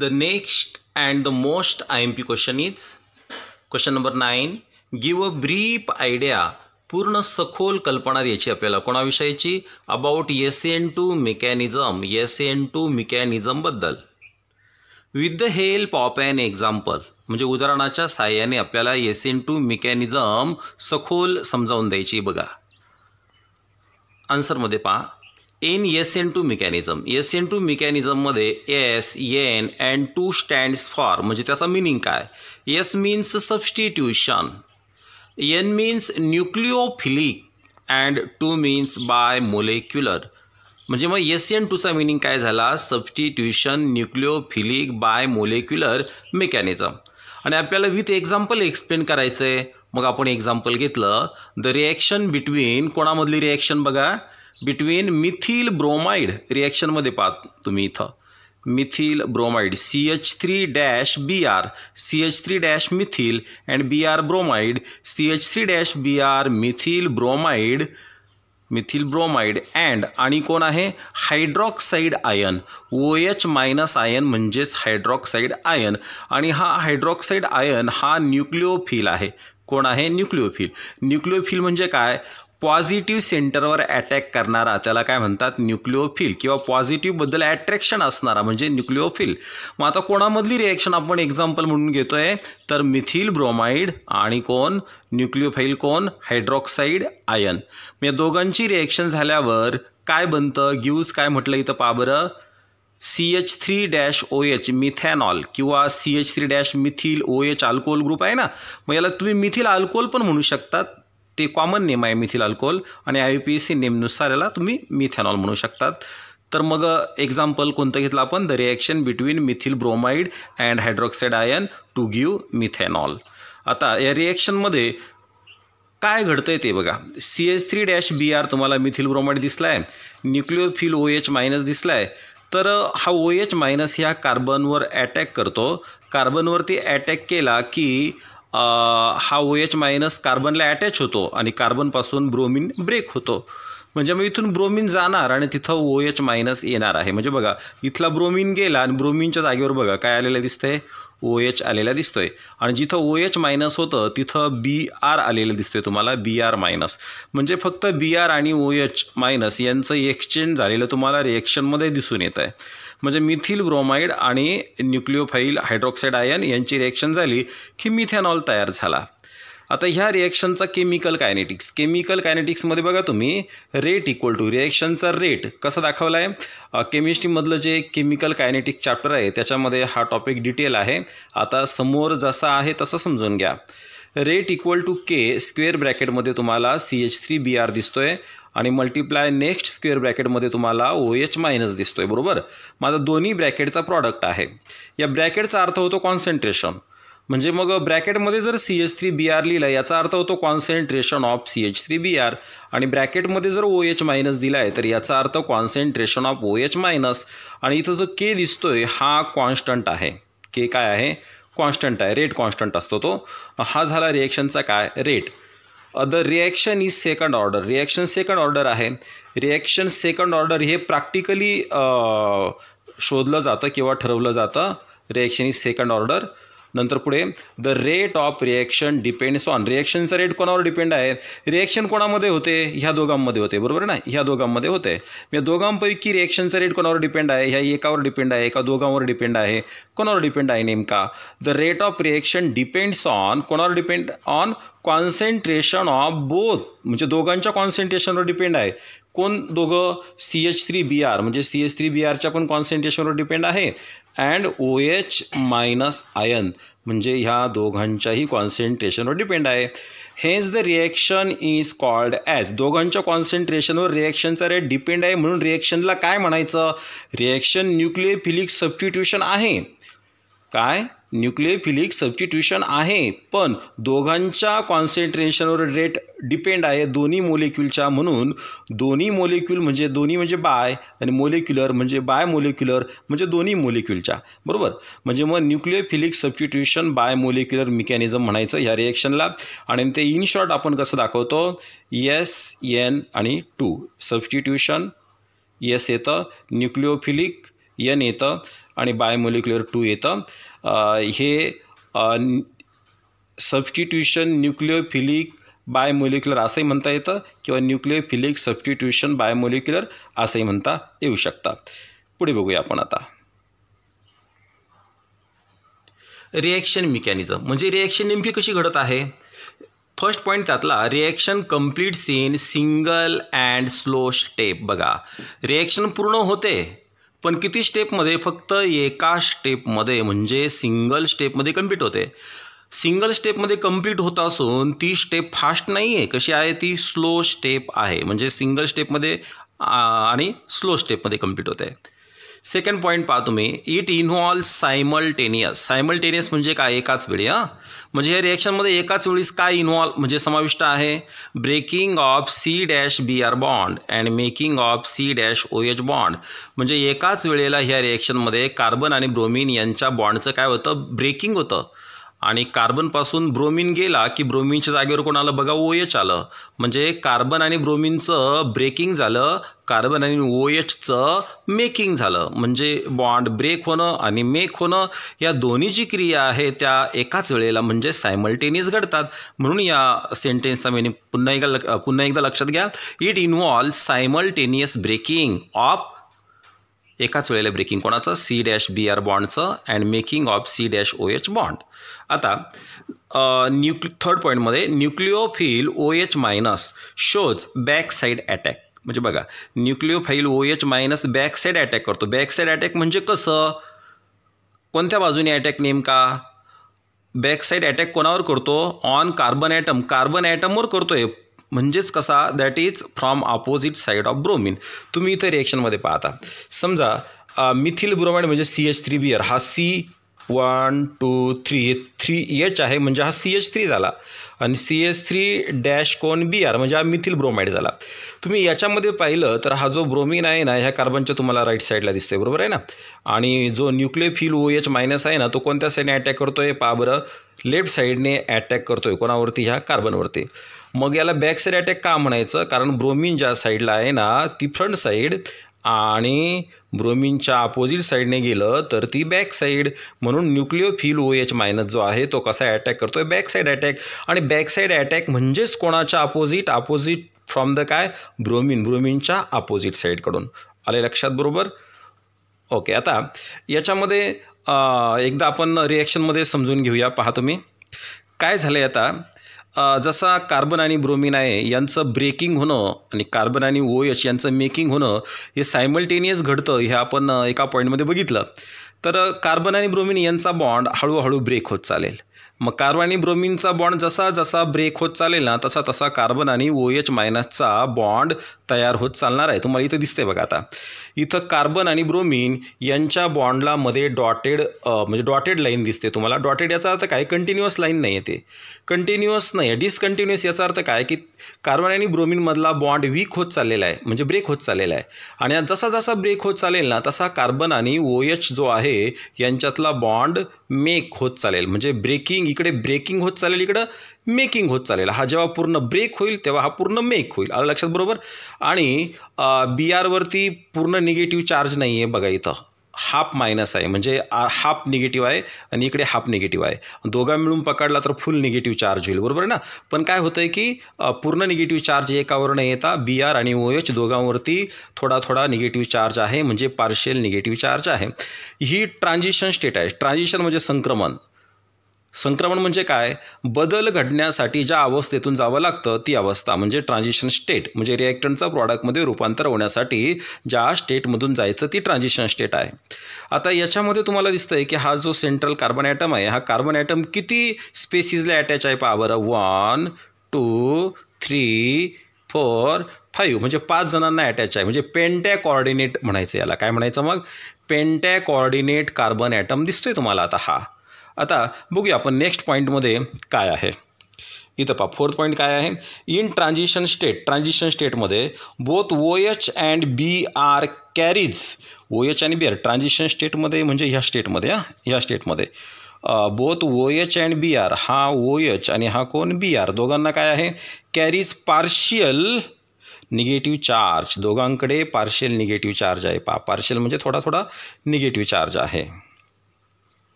The next and the most IMP question is question number nine give a brief idea पूर्ण सखोल कल्पना द्यायची आपल्याला कोणाविषयीची about S N two mechanism S N two मेकॅनिझमबद्दल with the help of an example म्हणजे उदाहरणाच्या सहाय्याने आपल्याला एस एन टू मेकॅनिझम सखोल समजावून द्यायची बघा आन्सरमध्ये पहा in S N two mechanism S N two मेकॅनिझममध्ये S N and two stands for म्हणजे त्याचा मिनिंग काय S means substitution N means nucleophilic and two means bye molecular म्हणजे मग एस एन टूचा मिनिंग काय झाला substitution nucleophilic bimolecular mechanism आणि आपल्याला विथ एक्झाम्पल एक्सप्लेन करायचं आहे मग आपण एक्झाम्पल घेतलं द रिॲक्शन बिटवीन कोणामधली रिॲक्शन बघा बिटवीन मिथिल ब्रोमाइड रिॲक्शनमध्ये पाहत तुम्ही इथं methyl bromide C H three dash B R C H three dash methyl and B R bromide C H three dash B R methyl bromide methyl bromide and आणि कोण आहे hydroxide ion O H minus ion म्हणजेच hydroxide ion आणि हा hydroxide ion हा न्यूक्लिओफिल आहे कोण आहे न्यूक्लिओफिल न्यूक्लिओफिल म्हणजे काय पॉझिटिव्ह सेंटरवर अटॅक करणारा त्याला काय म्हणतात न्यूक्लिओफिल किंवा पॉझिटिव्हबद्दल ॲट्रॅक्शन असणारा म्हणजे न्यूक्लिओफिल मग आता कोणामधली रिॲक्शन आपण एक्झाम्पल म्हणून घेतो आहे तर मिथिल ब्रोमाइड आणि कोण न्यूक्लिओफाईल कोण हायड्रॉक्साईड आयन या दोघांची रिॲक्शन झाल्यावर काय बनतं गिव्ज काय म्हटलं इथं पाबरं C H three dash O H methanol किंवा C H three dash methyl O H alcohol group आहे ना मग याला तुम्ही मिथिल अल्कोहोल पण म्हणू शकतात ते कॉमन नेम आहे मिथिल अल्कोहोल आणि आय पी एस सी नेमनुसार याला तुम्ही मिथेनॉल म्हणू शकतात तर मग एक्झाम्पल कोणतं घेतलं आपण the reaction between methyl bromide and hydroxide ion to give methanol आता या रिॲक्शनमध्ये काय घडतं आहे ते बघा C H three dash B R तुम्हाला मिथिल ब्रोमाइड दिसला आहे न्यूक्लिओफिल ओ एच मायनस दिसला आहे तर हा ओ एच मायनस ह्या कार्बनवर अटॅक करतो कार्बनवरती अटॅक केला की हा ओ एच मायनस कार्बनला अटॅच होतो आणि कार्बनपासून ब्रोमिन ब्रेक होतो म्हणजे मग इथून ब्रोमिन जाणार आणि तिथं ओ एच मायनस येणार आहे म्हणजे बघा इथला ब्रोमिन गेला आणि ब्रोमिनच्या जागेवर बघा काय आलेलं दिसतंय ओ एच आलेला दिसतोय आणि जिथं ओ एच मायनस होतं तिथं बी आर आलेलं दिसतोय तुम्हाला बी आर मायनस म्हणजे फक्त बी आर आणि ओ एच मायनस यांचं एक्सचेंज झालेलं तुम्हाला रिएक्शनमध्ये दिसून येत आहे म्हणजे मिथिल ब्रोमाइड आणि न्यूक्लिओफाईल हायड्रॉक्साईड आयन यांची रिॲक्शन झाली की मिथेनॉल तयार झाला आता ह्या रिॲक्शनचा केमिकल कायनेटिक्स केमिकल कायनेटिक्समध्ये बघा तुम्ही रेट इक्वल टू रिॲक्शनचा रेट कसा दाखवला आहे केमिस्ट्रीमधलं जे केमिकल कायनेटिक चॅप्टर आहे त्याच्यामध्ये हा टॉपिक डिटेल आहे आता समोर जसा आहे तसं समजून घ्या rate equal to K square ब्रॅकेटमध्ये तुम्हाला C H three B R दिसतो आहे आणि मल्टिप्लाय नेक्स्ट स्क्वेअर ब्रॅकेटमध्ये तुम्हाला ओ एच मायनस दिसतो आहे बरोबर माझा दोन्ही ब्रॅकेटचा प्रॉडक्ट आहे या ब्रॅकेटचा अर्थ होतो कॉन्सन्ट्रेशन म्हणजे मग ब्रॅकेटमध्ये जर C H three B R लिहिला याचा अर्थ होतो concentration of C H three B R आणि ब्रॅकेटमध्ये जर ओ एच मायनस दिला आहे तर याचा अर्थ concentration of O H minus आणि इथं जो के दिसतोय हा कॉन्स्टंट आहे के काय आहे कॉन्स्टंट आहे रेट कॉन्स्टंट असतो तो हा झाला रिॲक्शनचा काय rate the reaction is second order reaction second order आहे रिॲक्शन सेकंड ऑर्डर हे प्रॅक्टिकली शोधलं जातं किंवा ठरवलं जातं रिॲक्शन इज सेकंड ऑर्डर नंतर पुढे the rate of reaction depends on रिॲक्शनचा रेट कोणावर डिपेंड आहे रिॲक्शन कोणामध्ये होते ह्या दोघांमध्ये होते बरोबर ना ह्या दोघांमध्ये होते या दोघांपैकी रिॲक्शनचा रेट कोणावर डिपेंड आहे ह्या एकावर डिपेंड आहे एका दोघांवर डिपेंड आहे कोणावर डिपेंड आहे नेमका the rate of reaction depends on कोणावर depend on concentration of both म्हणजे दोघांच्या कॉन्सन्ट्रेशनवर डिपेंड आहे कोण दोघं C H three B R म्हणजे सी एच थ्री बी आरच्या पण कॉन्सन्ट्रेशनवर डिपेंड आहे and O H minus ion म्हणजे ह्या दोघांच्याही कॉन्सन्ट्रेशनवर डिपेंड आहे हेच the reaction is called as दोघांच्या कॉन्सन्ट्रेशनवर रिॲक्शनचा रेट डिपेंड आहे म्हणून रिॲक्शनला काय म्हणायचं रिॲक्शन न्यूक्लिओफिलिक सबस्टिट्युशन आहे काय न्यूक्लिओफिलिक सबस्टिट्यूशन आहे पण दोघांच्या कॉन्सन्ट्रेशनवर रेट डिपेंड आहे दोन्ही मोलिक्युलच्या म्हणून दोन्ही मोलिक्युल म्हणजे दोन्ही म्हणजे बाय आणि मोलिक्युलर म्हणजे बाय मोलिक्युलर म्हणजे दोन्ही मोलिक्युलच्या बरोबर म्हणजे मग nucleophilic substitution bimolecular mechanism म्हणायचं ह्या रिॲक्शनला आणि ते इन शॉर्ट आपण कसं दाखवतो येस एन आणि टू सबस्टिट्यूशन येस येतं न्यूक्लिओफिलिक एन येतं आणि बायोमोलिक्युलर टू येतं हे सबस्टिट्युशन न्यूक्लिओफिलिक मोलिक्युलर असंही म्हणता येतं किंवा न्यूक्लिओफिलिक बाय बायोमोलिक्युलर असंही म्हणता येऊ शकतात पुढे बघूया आपण आता रिॲक्शन मेकॅनिझम म्हणजे रिॲक्शन नेमकी कशी घडत आहे फर्स्ट पॉईंट त्यातला reaction complete in single and slow step बघा रिॲक्शन पूर्ण होते पण किती स्टेपमध्ये फक्त एका स्टेपमध्ये म्हणजे सिंगल स्टेपमध्ये कम्प्लीट होते सिंगल स्टेपमध्ये कम्प्लीट होत असून ती स्टेप फास्ट नाही आहे कशी आहे ती स्लो स्टेप आहे म्हणजे सिंगल स्टेपमध्ये आणि स्लो स्टेपमध्ये कम्प्लीट होते सेकंड पॉईंट पहा तुम्ही इट इन्व्हॉल्व सायमल्टेनियस सायमल्टेनियस म्हणजे काय एकाच वेळी हां म्हणजे या रिॲक्शनमध्ये एकाच वेळीस काय इन्व्हॉल्व म्हणजे समाविष्ट आहे breaking of C dash B R bond and making of C dash O H bond म्हणजे एकाच वेळेला ह्या रिॲक्शनमध्ये कार्बन आणि ब्रोमिन यांच्या बॉन्डचं काय होतं ब्रेकिंग होतं आणि कार्बनपासून ब्रोमिन गेला की ब्रोमिनच्या जागेवर कोण आलं बघा ओ एच आलं म्हणजे कार्बन आणि ब्रोमिनचं ब्रेकिंग झालं कार्बन आणि ओ एचचं मेकिंग झालं म्हणजे बॉन्ड ब्रेक होणं आणि मेक होणं या दोन्ही जी क्रिया आहे त्या एकाच वेळेला म्हणजे सायमल्टेनियस घडतात म्हणून या सेंटेन्सचा मी पुन्हा एकदा पुन्हा एकदा लक्षात घ्या it involve simultaneous breaking of एकाच वेळेला ब्रेकिंग कोणाचं सी डॅश बी आर बॉन्डचं and making of C dash O H bond आता न्यूक्लि थर्ड पॉईंटमध्ये nucleophile O H minus shows back side attack म्हणजे बघा nucleophile O H minus back side attack करतो बॅक साईड अटॅक म्हणजे कसं कोणत्या बाजूने अटॅक नेमका बॅक साईड अटॅक कोणावर करतो ऑन कार्बन ॲटम कार्बन ॲटमवर करतो आहे म्हणजेच कसा that is from opposite side of bromine तुम्ही इथं रिॲक्शनमध्ये पाहता समजा मिथिल ब्रोमाइड म्हणजे सी एच थ्री आर हा C one two three three H आहे म्हणजे हा सी एच थ्री झाला आणि सी एच थ्री डॅश कोन बी आर म्हणजे हा मिथिल ब्रोमाइड झाला तुम्ही याच्यामध्ये पाहिलं तर हा जो ब्रोमिन आहे ना ह्या कार्बनच्या तुम्हाला राईट साईडला दिसतो आहे बरोबर आहे ना आणि जो फील ओ एच मायनस आहे ना तो कोणत्या साईडने अटॅक करतो आहे लेफ्ट साईडने अटॅक करतो आहे कोणावरती ह्या कार्बनवरती मग याला बॅक साईड अटॅक का म्हणायचं कारण ब्रोमिन ज्या साईडला आहे ना ती फ्रंट साईड आणि ब्रोमिनच्या अपोजिट साईडने गेलं तर ती बॅक साईड म्हणून nucleophile O H minus जो आहे तो कसा अटॅक करतो आहे बॅक साईड अटॅक आणि बॅक साईड अटॅक म्हणजेच कोणाच्या अपोजिट अपोजिट फ्रॉम द काय ब्रोमिन ब्रोमिनच्या अपोजिट साईडकडून आले लक्षात बरोबर ओके आता याच्यामध्ये एकदा आपण रिॲक्शनमध्ये समजून घेऊया पहा तुम्ही काय झालं आता जसा कार्बन आणि ब्रोमिन आहे यांचं ब्रेकिंग होणं आणि कार्बन आणि ओ एच यांचं मेकिंग होणं हे सायमल्टेनियस घडतं हे आपण एका पॉईंटमध्ये बघितलं तर कार्बन आणि ब्रोमिन यांचा बॉन्ड हळूहळू ब्रेक होत चालेल मग कार्बन आणि ब्रोमिनचा बॉन्ड जसा जसा ब्रेक होत चालेल ना तसा तसा कार्बन आणि ओ एच मायनसचा बॉन्ड तयार होत चालणार आहे तुम्हाला इथं दिसते बघा आता इथं कार्बन आणि ब्रोमिन यांच्या बॉन्डला मध्ये डॉटेड म्हणजे डॉटेड लाईन दिसते तुम्हाला डॉटेड याचा अर्थ काय कंटिन्युअस लाईन नाही आहे ते कंटिन्युअस नाही आहे डिसकंटिन्युअस याचा अर्थ काय की कार्बन आणि ब्रोमिनमधला बॉन्ड वीक होत चाललेला आहे म्हणजे ब्रेक होत चाललेला आहे आणि जसा जसा ब्रेक होत चालेल ना तसा कार्बन आणि ओ एच जो आहे यांच्यातला बॉन्ड मेक होत चालेल म्हणजे ब्रेकिंग इकडे ब्रेकिंग होत चालेल इकडं मेकिंग होत चालेल हा जेव्हा पूर्ण ब्रेक होईल तेव्हा हा पूर्ण मेक होईल आलं लक्षात बरोबर आणि बी आरवरती पूर्ण निगेटिव्ह चार्ज नाही आहे बघा इथं हाफ मायनस आहे म्हणजे हाफ निगेटिव्ह आहे आणि इकडे हाफ निगेटिव्ह आहे दोघा मिळून पकडला तर फुल निगेटिव्ह चार्ज होईल बरोबर ना पण काय होतं आहे की पूर्ण निगेटिव्ह चार्ज एकावर न येता बी आर आणि ओ एच दोघांवरती थोडा थोडा निगेटिव्ह चार्ज आहे म्हणजे पार्शियल निगेटिव्ह चार्ज आहे ही ट्रान्झिशन स्टेट आहे ट्रान्झिशन म्हणजे संक्रमण संक्रमण म्हणजे काय बदल घडण्यासाठी ज्या अवस्थेतून जावं लागतं ती अवस्था म्हणजे ट्रान्झिशन स्टेट म्हणजे रिॲक्टंटचा प्रॉडक्टमध्ये रूपांतर होण्यासाठी ज्या स्टेटमधून जायचं ती ट्रान्झिशन स्टेट आहे आता याच्यामध्ये तुम्हाला दिसतंय की हा जो सेंट्रल कार्बन ॲटम आहे हा कार्बन ॲटम किती स्पेसिसला अटॅच आहे power one two three four five म्हणजे पाच जणांना अटॅच आहे म्हणजे पेंटॅ कॉर्डिनेट म्हणायचं याला काय म्हणायचं मग पेंटॅ कॉर्डिनेट कार्बन ॲटम दिसतोय तुम्हाला आता हा आता बघूया आपण नेक्स्ट पॉईंटमध्ये काय आहे इथं पहा फोर्थ पॉईंट काय आहे इन ट्रान्झिशन स्टेट ट्रान्झिशन स्टेटमध्ये both O H and B R carries O H आणि बी आर ट्रान्झिशन स्टेटमध्ये म्हणजे ह्या स्टेटमध्ये हां ह्या स्टेटमध्ये both O H and B R हा ओ एच आणि हा कोण बी आर दोघांना काय आहे कॅरीज पार्शियल निगेटिव्ह चार्ज दोघांकडे पार्शियल निगेटिव्ह चार्ज आहे पा पार्शियल म्हणजे थोडा थोडा निगेटिव्ह चार्ज आहे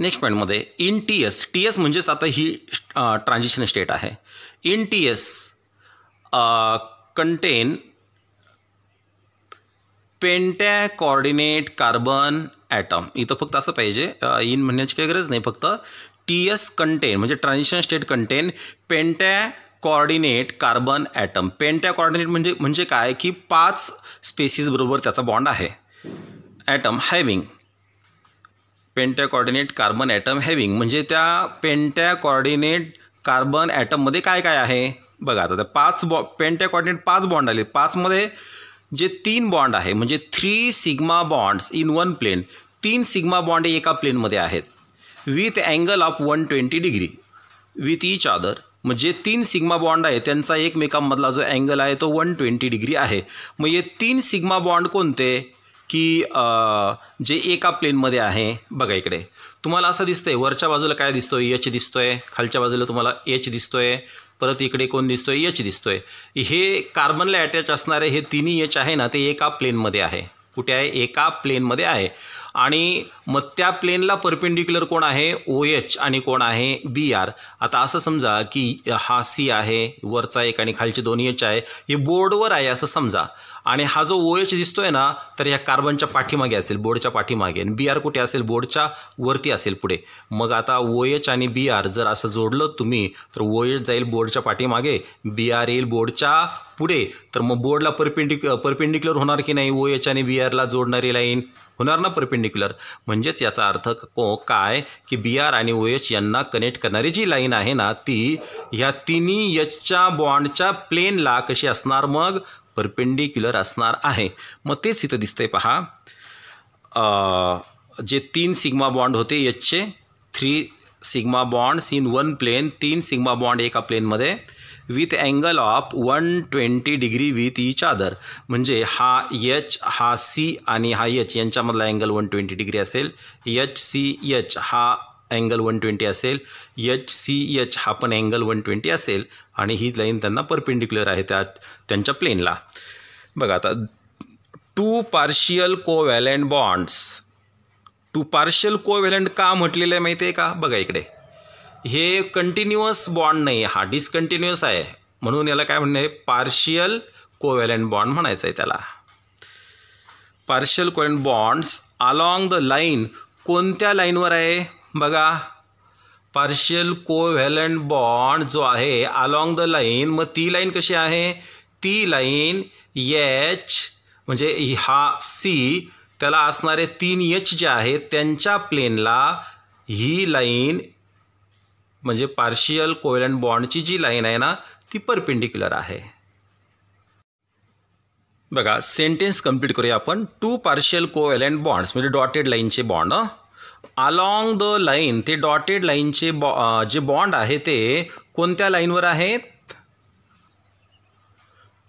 नेक्स्ट पॉईंटमध्ये in T S T S म्हणजेच आता ही ट्रान्झिशन स्टेट आहे in T S contain pentacoordinate carbon atom इथं फक्त असं पाहिजे इन म्हणण्याची काही गरज नाही फक्त टी एस कंटेन म्हणजे transition state contain pentacoordinate carbon atom pentacoordinate म्हणजे म्हणजे काय की पाच स्पेसीजबरोबर त्याचा बॉन्ड आहे atom having pentacoordinate carbon atom having म्हणजे त्या पेंटॅकॉर्डिनेट कार्बन ॲटममध्ये काय काय आहे बघा आता त्या पाच बॉ पेंटॅकॉर्डिनेट पाच बॉन्ड आले पाचमध्ये जे तीन बॉन्ड आहे म्हणजे three sigma bonds in one plane तीन सिग्मा बॉन्ड एका प्लेनमध्ये आहेत with angle of one twenty degree with each other म्हणजे तीन सिग्मा बॉन्ड आहे त्यांचा एकमेकांमधला जो अँगल आहे तो वन ट्वेंटी डिग्री आहे मग हे तीन सिग्मा बॉन्ड कोणते की जे एका प्लेनमध्ये आहे बघा इकडे तुम्हाला असं दिसतंय वरच्या बाजूला काय दिसतोय यच दिसतोय खालच्या बाजूला तुम्हाला एच दिसतोय परत इकडे कोण दिसतोय यच दिसतोय हे कार्बनला अटॅच असणारे हे तिन्ही एच आहे ना ते एका प्लेनमध्ये आहे कुठे आहे एका प्लेनमध्ये आहे आणि मग त्या प्लेनला परपेंडिक्युलर कोण आहे ओ एच आणि कोण आहे बी आर आता असं समजा की हा सी आहे वरचा एक आणि खालचे दोन एच आहे हे बोर्डवर आहे असं समजा आणि हा जो ओ एच दिसतोय ना तर ह्या कार्बनच्या पाठीमागे असेल बोर्डच्या पाठीमागे आणि बी आर कुठे असेल बोर्डच्या वरती असेल पुढे मग आता ओ एच आणि बी आर जर असं जोडलं तुम्ही तर ओ एच जाईल बोर्डच्या पाठीमागे बी आर येईल बोर्डच्या पुढे तर मग बोर्डला परपेंडिक परपेंडिक्युलर होणार की नाही ओ एच आणि बी आरला जोडणारी लाईन होणार ना परपेंडिक्युलर म्हणजेच याचा अर्थ को काय की बी आर आणि ओ एच यांना कनेक्ट करणारी जी लाईन आहे ना ती ह्या तिन्ही एचच्या बॉन्डच्या प्लेनला कशी असणार मग परपेंडिक्युलर असणार आहे मग तेच इथं दिसतंय पहा जे तीन सिग्मा बॉन्ड होते यचचे three sigma bonds in one plane तीन सिग्मा बॉन्ड एका प्लेनमध्ये with angle of one twenty degree with each other म्हणजे हा यच हा सी आणि हा एच यांच्यामधला अँगल वन ट्वेंटी डिग्री असेल एच सी एच हा अँगल वन ट्वेंटी असेल एच सी एच हा पण अँगल वन ट्वेंटी असेल आणि ही लाईन त्यांना परपेंडिक्युलर आहे त्या त्यांच्या प्लेनला बघा आता two partial covalent bonds two partial covalent का म्हटलेलं आहे माहिती आहे का बघा इकडे हे कंटिन्युअस बॉन्ड नाही हा डिसकंटिन्युअस आहे म्हणून याला काय म्हणणे पार्शियल कोव्हॅलंट बॉन्ड म्हणायचं आहे त्याला partial covalent bonds along the line कोणत्या लाईनवर आहे बघा पार्शियल कोव्हॅलंट बॉन्ड जो आहे अलॉंग द लाईन मग ती लाईन कशी आहे ती लाईन एच म्हणजे हा सी त्याला असणारे तीन एच जे आहेत त्यांच्या प्लेनला ही लाईन म्हणजे पार्शियल कोयलँड बॉन्डची जी लाईन आहे ना ती परपेंडिक्युलर आहे बघा सेंटेन्स कंप्लीट करूया आपण टू पार्शियल कोएलँड बॉन्ड्स म्हणजे डॉटेड लाईनचे बॉन्ड अलॉंग द लाईन ते डॉटेड लाईनचे बॉ जे बॉन्ड आहे ते कोणत्या लाईनवर आहेत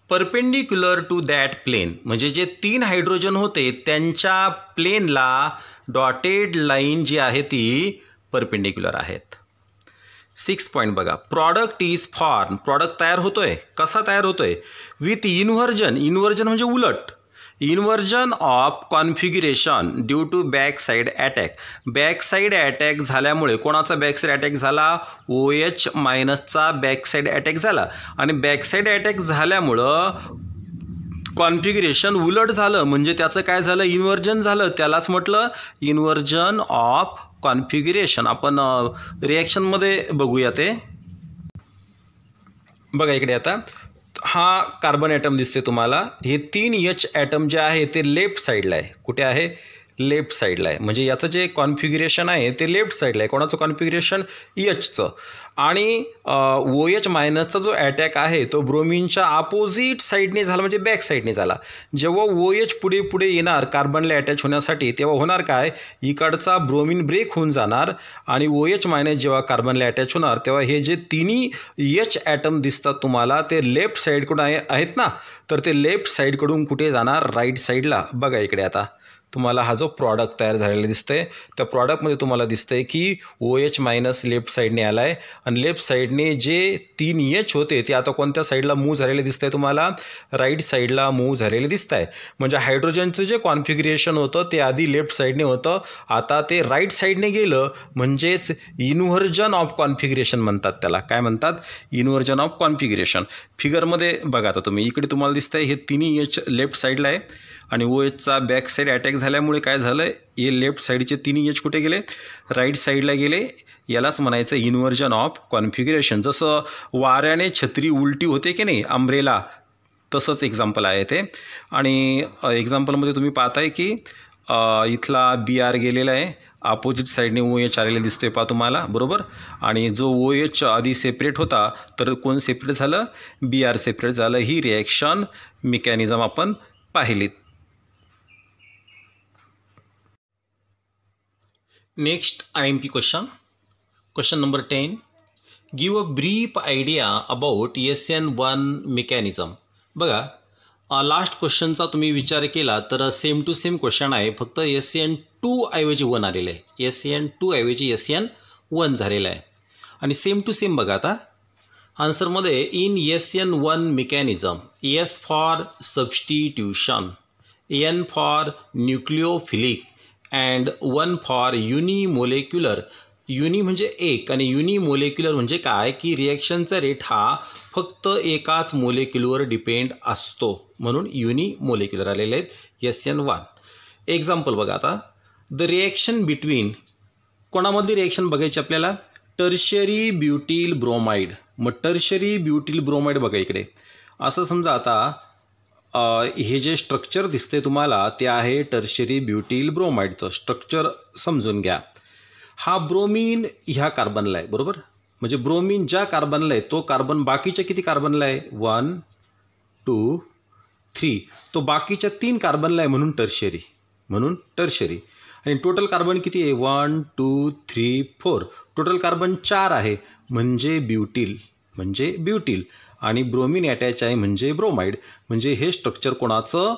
परपेंडिक्युलर टू दॅट प्लेन म्हणजे जे तीन हायड्रोजन होते त्यांच्या प्लेनला डॉटेड लाईन जी आहे ती परपेंडिक्युलर आहेत सिक्स पॉईंट बघा प्रॉडक्ट इज फॉर्म प्रॉडक्ट तयार होतोय कसा तयार होतोय विथ इन्व्हर्जन इन्व्हर्जन म्हणजे उलट inversion of configuration due to back backside attack side attack झाल्यामुळे कोणाचा बॅकसाईड अटॅक झाला ओ एच मायनसचा बॅक साईड अटॅक झाला आणि बॅक बॅकसाईड अटॅक झाल्यामुळं कॉन्फिग्रेशन उलट झालं म्हणजे त्याचं काय झालं इन्व्हर्जन झालं त्यालाच म्हटलं इन्व्हर्जन ऑफ कॉन्फिग्युरेशन आपण रिॲक्शनमध्ये बघूया ते बघा इकडे आता हा कार्बन ॲटम दिसते तुम्हाला हे तीन यच ॲटम जे आहे ते लेफ्ट साईडला आहे कुठे आहे लेफ्ट साईडला आहे म्हणजे याचं जे कॉन्फिग्युरेशन आहे ते लेफ्ट साईडला आहे कोणाचं कॉन्फिग्युरेशन यचचं आणि ओ एच मायनसचा जो अटॅक आहे तो ब्रोमिनच्या अपोजिट साईडने झाला म्हणजे बॅक साईडने झाला जेव्हा ओ एच पुढे पुढे येणार कार्बनला अटॅच होण्यासाठी तेव्हा होणार काय इकडचा ब्रोमिन ब्रेक होऊन जाणार आणि ओ एच मायनस जेव्हा कार्बनला अटॅच होणार तेव्हा हे जे तिन्ही एच ॲटम दिसतात तुम्हाला ते लेफ्ट साईडकडून आहेत ना तर ते लेफ्ट साईडकडून कुठे जाणार राईट साईडला बघा इकडे आता तुम्हाला हा जो प्रॉडक्ट तयार झालेला दिसतो आहे त्या प्रॉडक्टमध्ये तुम्हाला दिसतं आहे की ओ एच मायनस लेफ्ट साईडने आला आहे आणि लेफ्ट साईडने जे तीन एच होते ते आता कोणत्या साईडला मूव्ह झालेले दिसत आहे तुम्हाला राईट साईडला मूव्ह झालेले दिसत आहे म्हणजे हायड्रोजनचं जे कॉन्फिग्रेशन होतं ते आधी लेफ्ट साईडने होतं आता ते राईट साईडने गेलं म्हणजेच इन्व्हर्जन ऑफ कॉन्फिग्रेशन म्हणतात त्याला काय म्हणतात इन्व्हर्जन ऑफ कॉन्फिग्रेशन फिगरमध्ये बघा आता तुम्ही इकडे तुम्हाला दिसतंय हे तिन्ही एच लेफ्ट साईडला आहे आणि ओ एचचा बॅक साईड अटॅक झाल्यामुळे काय झालं हे लेफ्ट साईडचे तिन्ही एच कुठे गेले राईट साईडला गेले यालाच म्हणायचं इन्व्हर्जन ऑफ कॉन्फिग्युरेशन जसं वाऱ्याने छत्री उलटी होते की नाही अंब्रेला तसंच एक्झाम्पल आहे ते आणि एक्झाम्पलमध्ये तुम्ही पाहताय की इथला बी आर गेलेला आहे अपोजिट साईडने ओ एच आलेला दिसतो आहे तुम्हाला बरोबर आणि जो ओ एच आधी सेपरेट होता तर कोण सेपरेट झालं बी आर सेपरेट झालं ही रिॲक्शन मेकॅनिझम आपण पाहिलीत next I M question question number ten number 10. Brief idea about S N one mechanism बघा लास्ट क्वेश्चनचा तुम्ही विचार केला तर सेम टू सेम क्वेश्चन आहे फक्त एस एन टू ऐवजी वन आलेलं आहे एस एन टू ऐवजी एस एन वन झालेलं आहे आणि सेम टू सेम बघा आता आन्सरमध्ये in S N one mechanism S for substitution N for nucleophilic and one for unimolecular uni म्हणजे एक आणि युनिमोलेक्युलर म्हणजे काय की रिॲक्शनचा रेट हा फक्त एकाच मोलेक्युलवर डिपेंड असतो म्हणून युनिमोलेक्युलर आलेले आहेत एस एन वन एक्झाम्पल बघा आता द रिॲक्शन बिटवीन कोणामधली रिॲक्शन बघायची आपल्याला टर्शरी ब्युटील ब्रोमाइड मग टर्शरी ब्युटील ब्रोमाइड बघा इकडे असं समजा आता हे जे स्ट्रक्चर दिसते तुम्हाला ते आहे टर्शरी ब्युटील ब्रोमाइडचं स्ट्रक्चर समजून घ्या हा ब्रोमीन ह्या कार्बनला आहे बरोबर म्हणजे ब्रोमीन ज्या कार्बनला आहे तो कार्बन बाकीच्या किती कार्बनला आहे वन टू थ्री तो बाकीच्या तीन कार्बनला आहे म्हणून टर्शरी म्हणून टर्शरी आणि टोटल कार्बन किती आहे one two three four total carbon चार आहे म्हणजे ब्युटील म्हणजे ब्युटील आणि ब्रोमिन ॲटॅच आहे म्हणजे ब्रोमाइड म्हणजे हे स्ट्रक्चर कोणाचं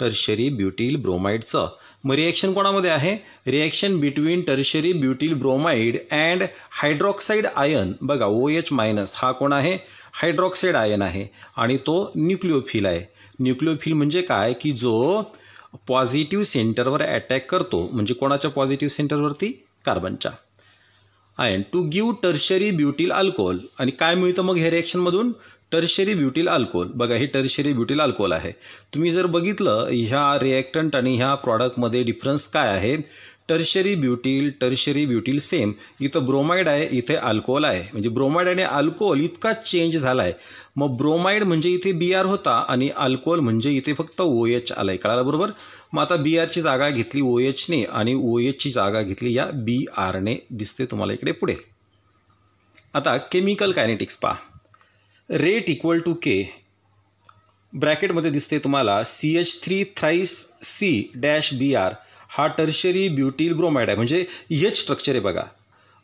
टर्शरी ब्युटील ब्रोमाइडचं मग रिॲक्शन कोणामध्ये आहे reaction between tertiary butyl bromide and hydroxide ion बघा ओ एच मायनस हा कोण आहे हायड्रॉक्साईड आयन आहे आणि तो न्यूक्लिओफिल आहे न्यूक्लिओफिल म्हणजे काय की जो पॉझिटिव्ह सेंटरवर अटॅक करतो म्हणजे कोणाच्या पॉझिटिव्ह सेंटरवरती कार्बनच्या ion to give tertiary butyl alcohol आणि काय मिळतं मग हे रिॲक्शनमधून टर्शरी ब्युटील अल्कोहोल बघा हे टर्शरी ब्युटील अल्कोहोल आहे तुम्ही जर बघितलं ह्या रिॲक्टंट आणि ह्या प्रॉडक्टमध्ये डिफरन्स काय आहे tertiary butyl tertiary butyl same इथं ब्रोमाइड आहे इथे अल्कोहोल आहे म्हणजे ब्रोमाइड आणि अल्कोहोल इतका चेंज झाला आहे मग ब्रोमाइड म्हणजे इथे बी आर होता आणि अल्कोहोल म्हणजे इथे फक्त ओ एच आलं आहे काळाला बरोबर मग आता बी आरची जागा घेतली ओ एचने आणि ओ एचची जागा घेतली या बी आरने दिसते तुम्हाला इकडे पुढे आता केमिकल कायनेटिक्स पहा रेट इक्वल टू के ब्रॅकेटमध्ये दिसते तुम्हाला C H three thrice C dash B R हा टर्शरी ब्युटील ब्रोमाइड आहे म्हणजे एच स्ट्रक्चर आहे बघा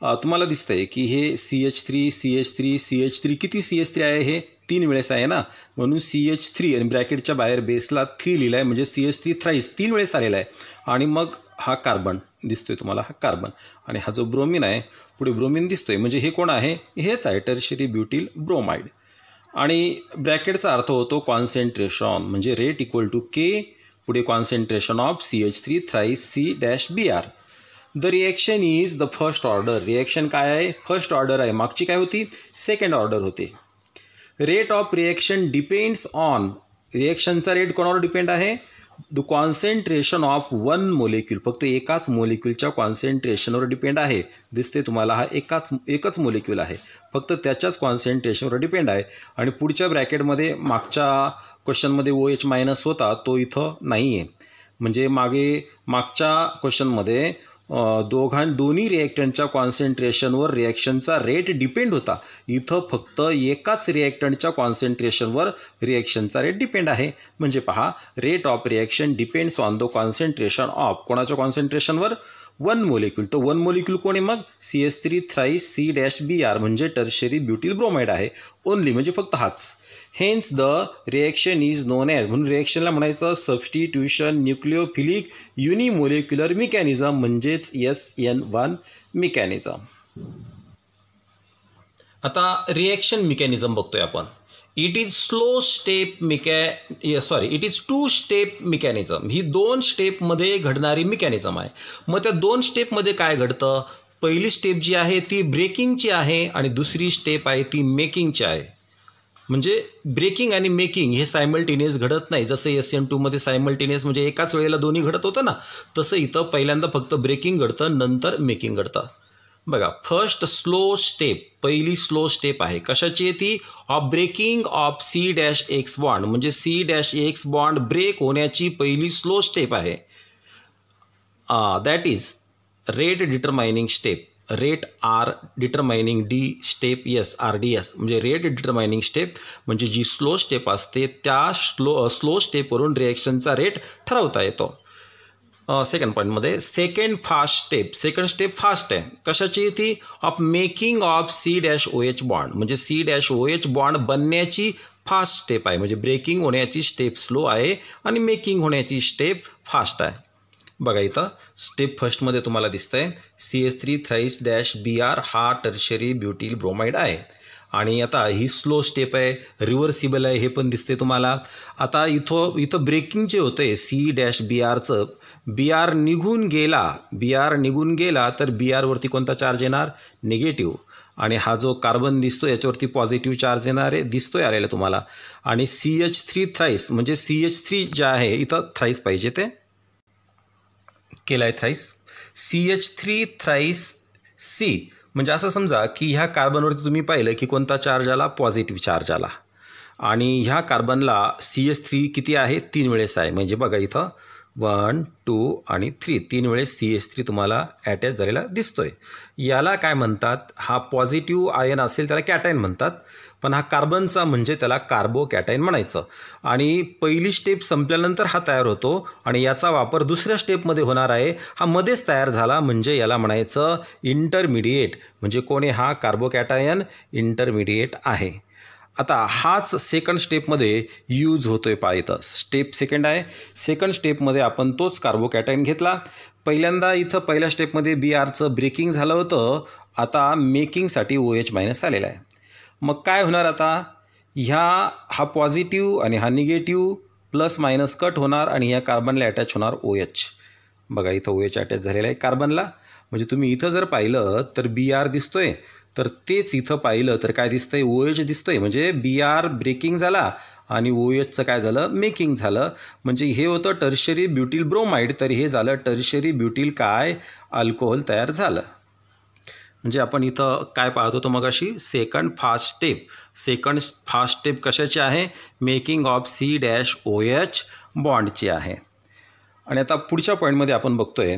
तुम्हाला दिसतंय की हे C H three C H three C H three किती सी एच थ्री आहे हे तीन वेळेस आहे ना म्हणून सी एच थ्री आणि ब्रॅकेटच्या बाहेर बेसला थ्री लिहिलं आहे म्हणजे सी एच थ्री थ्राईस तीन वेळेस आलेला आहे आणि मग हा कार्बन दिसतोय तुम्हाला हा कार्बन आणि हा जो ब्रोमिन आहे पुढे ब्रोमिन दिसतोय म्हणजे हे कोण आहे हेच आहे टर्शरी ब्युटील ब्रोमाइड आणि ब्रॅकेटचा अर्थ होतो कॉन्सन्ट्रेशन म्हणजे रेट इक्वल टू के पुढे concentration of C H three thrice C dash B R the reaction is the first order reaction काय आहे फर्स्ट ऑर्डर आहे मागची काय होती सेकंड ऑर्डर होती rate of reaction depends on रिॲक्शनचा रेट कोणावर डिपेंड आहे the concentration of one molecule फक्त एकाच मोलिक्यूलच्या कॉन्सन्ट्रेशनवर डिपेंड आहे दिसते तुम्हाला हा एकाच एकच मोलिक्यूल आहे फक्त त्याच्याच कॉन्सन्ट्रेशनवर डिपेंड आहे आणि पुढच्या ब्रॅकेटमध्ये मागच्या क्वेश्चनमध्ये ओ एच मायनस होता तो इथं नाही आहे म्हणजे मागे मागच्या क्वेश्चनमध्ये दोघां दोन्ही रिॲक्टंटच्या कॉन्सन्ट्रेशनवर रिॲक्शनचा रेट डिपेंड होता इथं फक्त एकाच रिॲक्टंटच्या कॉन्सन्ट्रेशनवर रिॲक्शनचा रेट डिपेंड आहे म्हणजे पहा rate of reaction depends on the concentration of कोणाच्या कॉन्सन्ट्रेशनवर वन मोलिक्यूल तर वन मोलिक्यूल कोणी मग C S three thrice C dash B R म्हणजे टर्शरी ब्युटील ब्रोमाइड आहे ओनली म्हणजे फक्त हाच hence the reaction is known as म्हणून रिॲक्शनला म्हणायचं सबस्टिट्युशन न्यूक्लिओफिलिक युनिमोलिक्युलर मेकॅनिझम म्हणजेच एस एन वन मेकॅनिझम आता रिॲक्शन मेकॅनिझम बघतोय आपण इट इज स्लो स्टेप मेकॅ sorry it is to step mechanism ही दोन स्टेपमध्ये घडणारी मेकॅनिझम आहे मग त्या दोन स्टेपमध्ये काय घडतं पहिली स्टेप जी आहे ती ब्रेकिंगची आहे आणि दुसरी स्टेप आहे ती मेकिंगची आहे म्हणजे ब्रेकिंग आणि मेकिंग हे सायमल्टेनियस घडत नाही जसं एस टू टूमध्ये सायमल्टेनियस म्हणजे एकाच वेळेला दोन्ही घडत होतं ना तसं इथं पहिल्यांदा फक्त ब्रेकिंग घडतं नंतर मेकिंग घडतं बघा फर्स्ट स्लो स्टेप पहिली स्लो स्टेप आहे कशाची आहे ती of breaking of C dash X bond म्हणजे C dash X bond break होण्याची पहिली स्लो स्टेप आहे that is rate determining step rate R determining D step S R D S म्हणजे रेट डिटरमाइनिंग स्टेप म्हणजे जी slow step असते त्या slow slow स्टेपवरून रिॲक्शनचा रेट ठरवता येतो सेकंड पॉईंटमध्ये second fast step second step fast आहे कशाची ती of making of C dash O H bond म्हणजे C dash O H bond बनण्याची फास्ट स्टेप आहे म्हणजे ब्रेकिंग होण्याची स्टेप स्लो आहे आणि मेकिंग होण्याची स्टेप फास्ट आहे बघा इथं स्टेप फर्स्टमध्ये तुम्हाला दिसतं आहे C S three thrice dash B R हा टर्शरी ब्युटील ब्रोमाइड आहे आणि आता ही स्लो स्टेप आहे रिव्हर्सिबल आहे हे पण दिसते तुम्हाला आता इथं इथं ब्रेकिंग जे होते सी डॅश बी आरचं बी आर निघून गेला बी आर निघून गेला तर बी आरवरती कोणता चार्ज येणार निगेटिव्ह आणि हा जो कार्बन दिसतो याच्यावरती पॉझिटिव्ह चार्ज येणार आहे दिसतो आहे आलेला तुम्हाला आणि सी एच थ्री थ्राईस म्हणजे सी एच थ्री जे आहे इथं थ्राईस पाहिजे ते केला आहे thrice C H three thrice C म्हणजे असं समजा की ह्या कार्बनवरती तुम्ही पाहिलं की कोणता चार्ज आला पॉझिटिव्ह चार्ज आला आणि ह्या कार्बनला सी एच थ्री किती आहे तीन वेळेस आहे म्हणजे बघा इथं वन टू आणि थ्री तीन वेळेस सी एच थ्री तुम्हाला अटॅच झालेला दिसतोय याला काय म्हणतात हा पॉझिटिव्ह आयन असेल त्याला कॅटायन म्हणतात पण हा कार्बनचा म्हणजे त्याला कार्बो कॅटाईन म्हणायचं आणि पहिली स्टेप संपल्यानंतर हा तयार होतो आणि याचा वापर दुसऱ्या स्टेपमध्ये होणार आहे हा मध्येच तयार झाला म्हणजे याला म्हणायचं इंटरमिडिएट म्हणजे कोणी हा कार्बो कॅटायन इंटरमिडिएट आहे आता हाच सेकंड स्टेपमध्ये यूज होतोय पा इथं स्टेप सेकंड आहे सेकंड स्टेपमध्ये आपण तोच कॅटाईन घेतला पहिल्यांदा इथं पहिल्या स्टेपमध्ये बी आरचं ब्रेकिंग झालं होतं आता मेकिंगसाठी ओ एच मायनस आलेलं आहे मग काय होणार आता ह्या हा पॉझिटिव्ह आणि हा निगेटिव्ह प्लस मायनस कट होणार आणि ह्या कार्बनला अटॅच होणार ओ एच बघा इथं ओ एच अटॅच झालेलं आहे कार्बनला म्हणजे तुम्ही इथं जर पाहिलं तर बी आर दिसतोय तर तेच इथं पाहिलं तर काय दिसतंय ओ एच दिसतोय म्हणजे बी आर ब्रेकिंग झाला आणि ओ एचचं काय झालं मेकिंग झालं म्हणजे हे होतं टर्शरी ब्युटील ब्रोमाइड तर हे झालं टर्शरी ब्युटील काय अल्कोहोल तयार झालं म्हणजे आपण इथं काय पाहतो तो मग अशी second fast step second fast step कशाची आहे making of C dash O H बॉन्डची आहे आणि आता पुढच्या पॉईंटमध्ये आपण बघतो आहे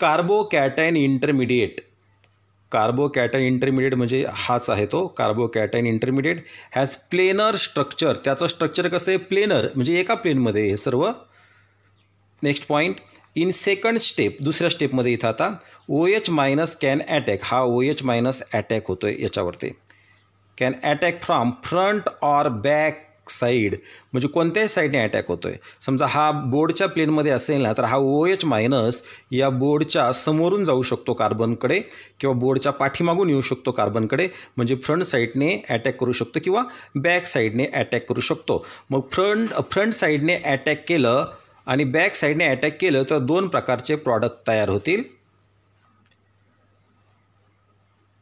कार्बोकॅटाईन इंटरमिडिएट कॅटाईन इंटरमिडिएट म्हणजे हाच आहे तो cation intermediate has planar structure त्याचं स्ट्रक्चर कसं आहे प्लेनर म्हणजे एका प्लेनमध्ये हे सर्व next point in second step दुसऱ्या स्टेपमध्ये इथं आता O H minus can attack हा ओ एच मायनस अटॅक होतो आहे याच्यावरती can attack from front or back side म्हणजे कोणत्याही साईडने अटॅक होतो आहे समजा हा बोर्डच्या प्लेनमध्ये असेल ना तर हा ओ एच मायनस या बोर्डच्या समोरून जाऊ शकतो कार्बनकडे किंवा बोर्डच्या पाठीमागून येऊ शकतो कार्बनकडे म्हणजे फ्रंट साईडने अटॅक करू शकतो किंवा बॅक साईडने अटॅक करू शकतो मग फ्रंट फ्रंट साईडने अटॅक केलं आणि बॅक साईडने अटॅक केलं तर दोन प्रकारचे प्रॉडक्ट तयार होतील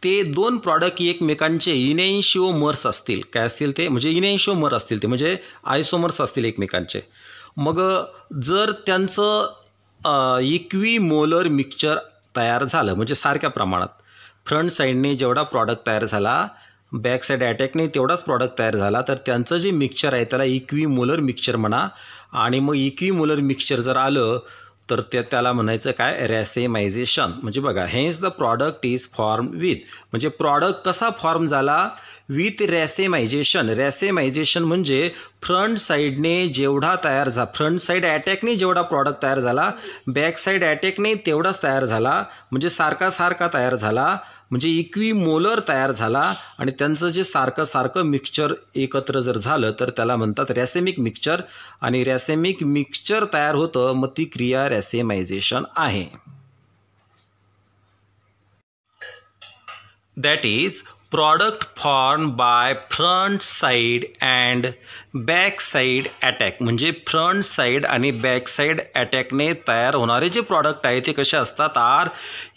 ते दोन प्रॉडक्ट एकमेकांचे मर्स असतील काय असतील ते म्हणजे इनेन्शिओमर असतील ते म्हणजे आयसोमर्स असतील एकमेकांचे मग जर त्यांचं इक्वी मोलर मिक्सचर तयार झालं म्हणजे सारख्या प्रमाणात फ्रंट साईडने जेवढा प्रॉडक्ट तयार झाला बॅक साईड अटॅकने तेवढाच प्रॉडक्ट तयार झाला तर त्यांचं जे मिक्सचर आहे त्याला इक्वी मोलर मिक्सचर म्हणा आणि मग इक्वी मोलर मिक्सचर जर आलं तर त्या त्याला म्हणायचं काय रॅसेमायझेशन म्हणजे बघा hence the product is form with म्हणजे प्रॉडक्ट कसा फॉर्म झाला विथ रॅसेमायझेशन रॅसेमायझेशन म्हणजे फ्रंट साईडने जेवढा तयार झा फ्रंट साईड अटॅकने जेवढा प्रॉडक्ट तयार झाला बॅक साईड अटॅकने तेवढाच तयार झाला म्हणजे सारखा सारखा तयार झाला म्हणजे इक्वी मोलर तयार झाला आणि त्यांचं जे सारखं सारखं मिक्सचर एकत्र जर झालं तर त्याला म्हणतात रॅसेमिक मिक्सचर आणि रॅसेमिक मिक्सचर तयार होतं मग ती क्रिया रॅसेमायझेशन आहे that is product form by front side and back side attack म्हणजे फ्रंट साईड आणि बॅक साईड अटॅकने तयार होणारे जे प्रॉडक्ट आहे ते कसे असतात आर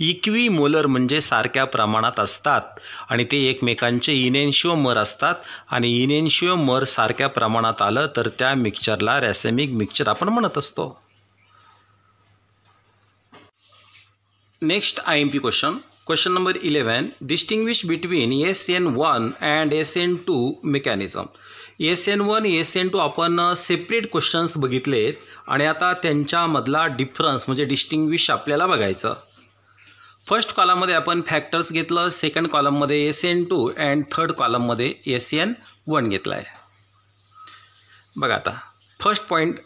इक्वी मोलर म्हणजे सारख्या प्रमाणात असतात आणि ते एकमेकांचे मर असतात आणि मर सारख्या प्रमाणात आलं तर त्या मिक्सचरला रॅसेमिक मिक्सर आपण म्हणत असतो next I M P question question number eleven S N one and S N two mechanism S N one S N two आपण सेपरेट क्वेश्चन्स बघितलेत आणि आता त्यांच्यामधला डिफरन्स म्हणजे डिस्टिंग्विश आपल्याला बघायचं फर्स्ट कॉलममध्ये आपण फॅक्टर्स घेतलं सेकंड कॉलममध्ये S N two and third कॉलममध्ये एस एन वन घेतला आहे बघा आता first point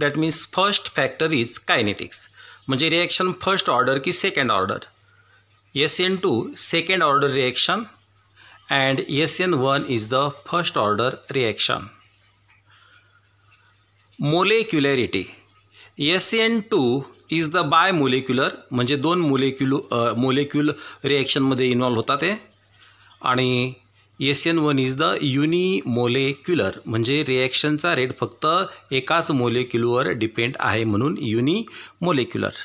that means first factor is kinetics म्हणजे रिॲक्शन फर्स्ट ऑर्डर की second order SN2 second order reaction and SN1 is the first order reaction. Molecularity SN2 is the bi molecular म्हणजे दोन molecule molecule रिॲक्शनमध्ये involve होतात ते आणि S N one is the unimolecular molecular म्हणजे रिॲक्शनचा rate फक्त एकाच मोलेक्युलवर डिपेंड आहे म्हणून unimolecular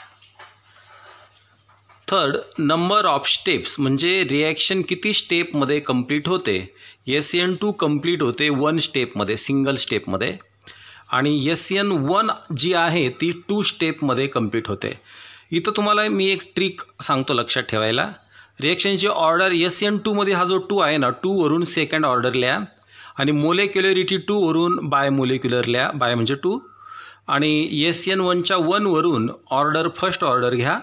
third number of steps म्हणजे रिॲक्शन किती स्टेपमध्ये कंप्लीट होते एस एन टू कंप्लीट होते वन स्टेपमध्ये सिंगल स्टेपमध्ये आणि एस एन वन जी आहे ती टू स्टेपमध्ये कंप्लीट होते इथं तुम्हाला मी एक ट्रिक सांगतो लक्षात ठेवायला रिॲक्शनची ऑर्डर एस एन टूमध्ये हा जो टू आहे ना टूवरून सेकंड ऑर्डर लिहा आणि मोलेक्युलरिटी टूवरून बाय मोलेक्युलर लिहा बाय म्हणजे टू आणि एस एन वनच्या वनवरून ऑर्डर फर्स्ट ऑर्डर घ्या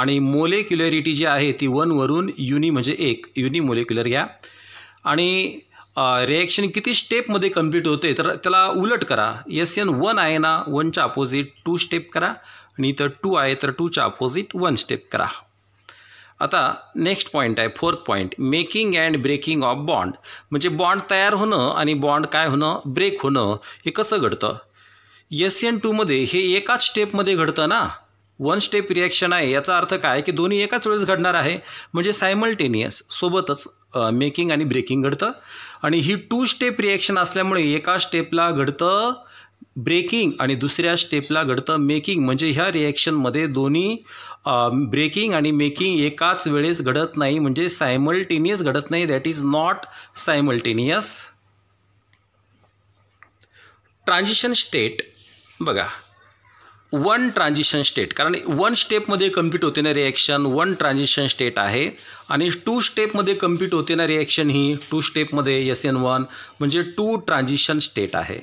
आणि मोलेक्युलरिटी जी आहे ती वनवरून युनी म्हणजे एक युनी मोलेक्युलर घ्या आणि रिॲक्शन किती स्टेपमध्ये कम्प्लीट होते तर त्याला उलट करा एस एन वन आहे ना वनच्या अपोजिट टू स्टेप करा आणि इथं टू आहे तर टूच्या अपोजिट वन स्टेप करा आता नेक्स्ट पॉईंट आहे fourth point making and breaking of bond म्हणजे बॉन्ड तयार होणं आणि बॉन्ड काय होणं ब्रेक होणं हे कसं घडतं एस एन टूमध्ये हे एकाच स्टेपमध्ये घडतं ना वन स्टेप रिॲक्शन आहे याचा अर्थ काय की दोन्ही एकाच वेळेस घडणार आहे म्हणजे सायमल्टेनियस सोबतच मेकिंग आणि ब्रेकिंग घडतं आणि ही टू स्टेप रिॲक्शन असल्यामुळे एका स्टेपला घडतं ब्रेकिंग आणि दुसऱ्या स्टेपला घडतं मेकिंग म्हणजे ह्या रिॲक्शनमध्ये दोन्ही ब्रेकिंग आणि मेकिंग एकाच वेळेस घडत नाही म्हणजे सायमल्टेनियस घडत नाही that is not simultaneous transition state बघा वन ट्रान्झिशन स्टेट कारण वन स्टेपमध्ये कम्पीट होते ना रिॲक्शन वन ट्रान्झिशन स्टेट आहे आणि टू स्टेपमध्ये कम्पीट होते ना रिॲक्शन ही टू स्टेपमध्ये एस एन वन म्हणजे टू ट्रान्झिशन स्टेट आहे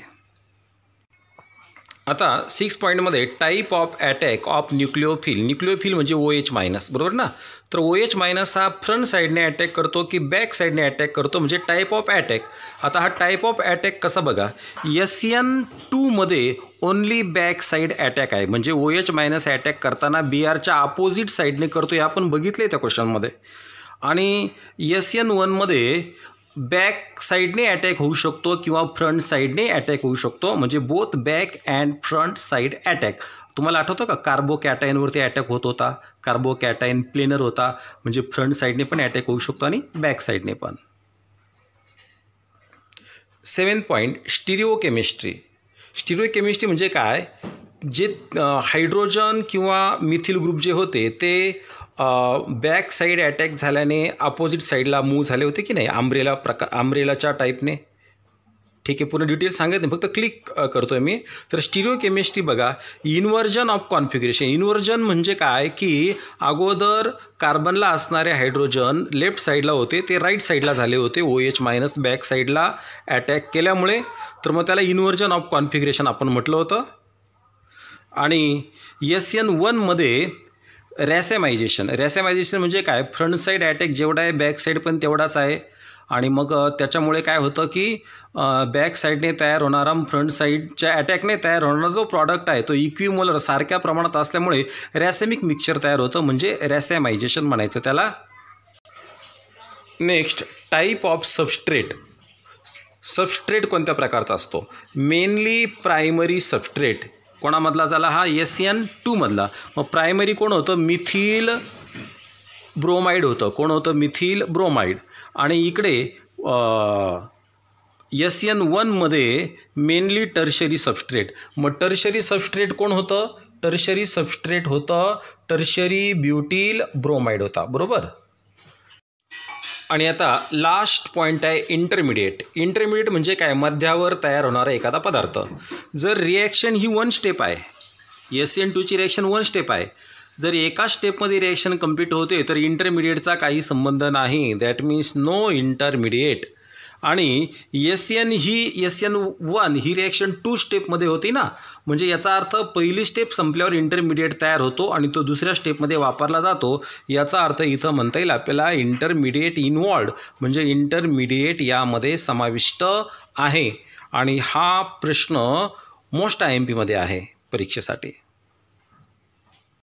आता सिक्स पॉईंटमध्ये type of attack of nucleophile nucleophile म्हणजे ओ एच मायनस बरोबर ना तर ओ एच मायनस हा फ्रंट साईडने अटॅक करतो की बॅक साईडने अटॅक करतो म्हणजे टाईप ऑफ अटॅक आता हा टाईप ऑफ अटॅक कसा बघा एस एन टूमध्ये ओन्ली बॅक साईड अटॅक आहे म्हणजे ओ एच मायनस अटॅक करताना बी आरच्या अपोजिट साईडने करतो हे आपण बघितलं त्या क्वेश्चनमध्ये आणि एस एन वनमध्ये बॅक साईडने अटॅक होऊ शकतो किंवा फ्रंट साईडने अटॅक होऊ शकतो म्हणजे both back and front side attack तुम्हाला आठवतं का कार्बो कॅटाईनवरती अटॅक होत होता कार्बो कॅटाईन प्लेनर होता म्हणजे फ्रंट साईडने पण अटॅक होऊ शकतो आणि बॅक साईडने पण seven point stereochemistry stereochemistry म्हणजे काय जे हायड्रोजन किंवा मिथिल ग्रुप जे होते ते बॅक साईड अटॅक झाल्याने अपोजिट साईडला मूव्ह झाले होते की नाही आंब्रेला प्रका आंब्रेलाच्या टाईपने ठीक आहे पूर्ण डिटेल्स सांगत नाही फक्त क्लिक करतो आहे मी तर स्टिरिओ केमिस्ट्री बघा इन्व्हर्जन ऑफ कॉन्फिग्रेशन इन्व्हर्जन म्हणजे काय की अगोदर कार्बनला असणारे हायड्रोजन लेफ्ट साईडला होते ते राईट साईडला झाले होते ओ एच मायनस बॅक साईडला अटॅक केल्यामुळे तर मग त्याला इन्व्हर्जन ऑफ कॉन्फिग्रेशन आपण म्हटलं होतं आणि एस एन वनमध्ये रॅसेमायझेशन रॅसेमायझेशन म्हणजे काय फ्रंट साईड अटॅक जेवढा आहे बॅक साईड पण तेवढाच आहे आणि मग त्याच्यामुळे काय होतं की बॅक साईडने तयार होणारा फ्रंट साईडच्या अटॅकने तयार होणारा जो प्रॉडक्ट आहे तो इक्विमोलर सारख्या प्रमाणात असल्यामुळे रॅसेमिक मिक्सचर तयार होतं म्हणजे रॅसेमायझेशन म्हणायचं त्याला next type of substrate substrate कोणत्या प्रकारचा असतो मेनली प्रायमरी सबस्ट्रेट कोणामधला झाला हा एस एन टूमधला मग प्रायमरी कोण होतं मिथिल ब्रोमाइड होतं कोण होतं मिथिल ब्रोमाइड आणि इकडे एस एन वनमध्ये मेनली टर्शरी सबस्ट्रेट मग टर्शरी सबस्ट्रेट कोण होतं टर्शरी सबस्ट्रेट होतं टर्शरी ब्युटील ब्रोमाइड होता बरोबर आणि आता लास्ट पॉईंट आहे इंटरमिडिएट इंटरमिडिएट म्हणजे काय मध्यावर तयार होणारा एखादा पदार्थ जर रिॲक्शन ही वन स्टेप आहे एस एन टूची रिॲक्शन वन स्टेप आहे जर एका स्टेपमध्ये रिॲक्शन कंप्लीट होते तर इंटरमिडिएटचा काही संबंध नाही दॅट मीन्स नो इंटरमिडिएट आणि एस एन ही एस एन वन ही रिॲक्शन टू स्टेपमध्ये होती ना म्हणजे याचा अर्थ पहिली स्टेप संपल्यावर इंटरमिडिएट तयार होतो आणि तो दुसऱ्या स्टेपमध्ये वापरला जातो याचा अर्थ इथं म्हणता येईल आपल्याला इंटरमिडिएट इन्वॉल्ड म्हणजे इंटरमिडिएट यामध्ये समाविष्ट आहे आणि हा प्रश्न मोस्ट आय एम पीमध्ये आहे परीक्षेसाठी